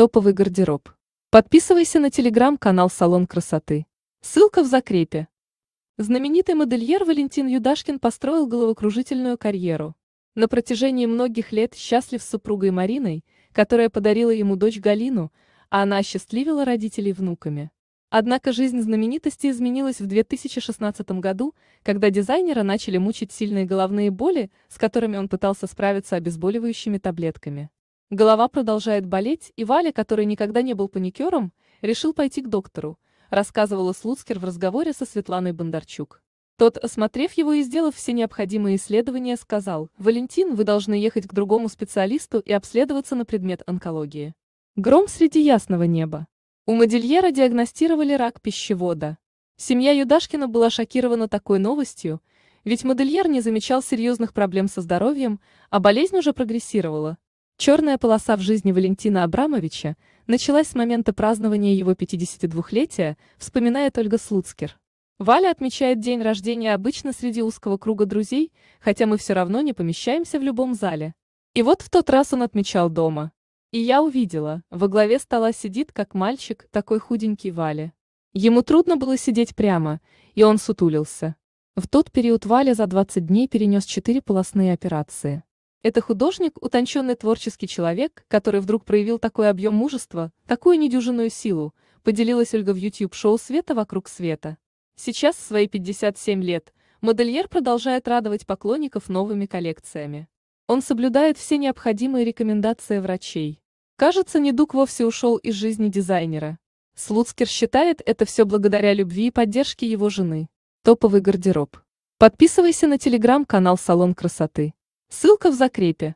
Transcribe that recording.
Топовый гардероб. Подписывайся на телеграм-канал «Салон красоты». Ссылка в закрепе. Знаменитый модельер Валентин Юдашкин построил головокружительную карьеру. На протяжении многих лет счастлив с супругой Мариной, которая подарила ему дочь Галину, а она осчастливила родителей внуками. Однако жизнь знаменитости изменилась в 2016 году, когда дизайнера начали мучить сильные головные боли, с которыми он пытался справиться обезболивающими таблетками. Голова продолжает болеть, и Валя, который никогда не был паникером, решил пойти к доктору, рассказывала Слуцкер в разговоре со Светланой Бондарчук. Тот, осмотрев его и сделав все необходимые исследования, сказал, «Валентин, вы должны ехать к другому специалисту и обследоваться на предмет онкологии». Гром среди ясного неба. У модельера диагностировали рак пищевода. Семья Юдашкина была шокирована такой новостью, ведь модельер не замечал серьезных проблем со здоровьем, а болезнь уже прогрессировала. Черная полоса в жизни Валентина Абрамовича началась с момента празднования его 52-летия, вспоминает Ольга Слуцкер. Валя отмечает день рождения обычно среди узкого круга друзей, хотя мы все равно не помещаемся в любом зале. И вот в тот раз он отмечал дома. И я увидела, во главе стола сидит, как мальчик, такой худенький Вале. Ему трудно было сидеть прямо, и он сутулился. В тот период Валя за 20 дней перенес 4 полостные операции. Это художник, утонченный творческий человек, который вдруг проявил такой объем мужества, такую недюжинную силу, поделилась Ольга в YouTube-шоу «Света вокруг света». Сейчас, в свои 57 лет, модельер продолжает радовать поклонников новыми коллекциями. Он соблюдает все необходимые рекомендации врачей. Кажется, недуг вовсе ушел из жизни дизайнера. Слуцкер считает это все благодаря любви и поддержке его жены. Топовый гардероб. Подписывайся на телеграм-канал «Салон красоты». Ссылка в закрепе.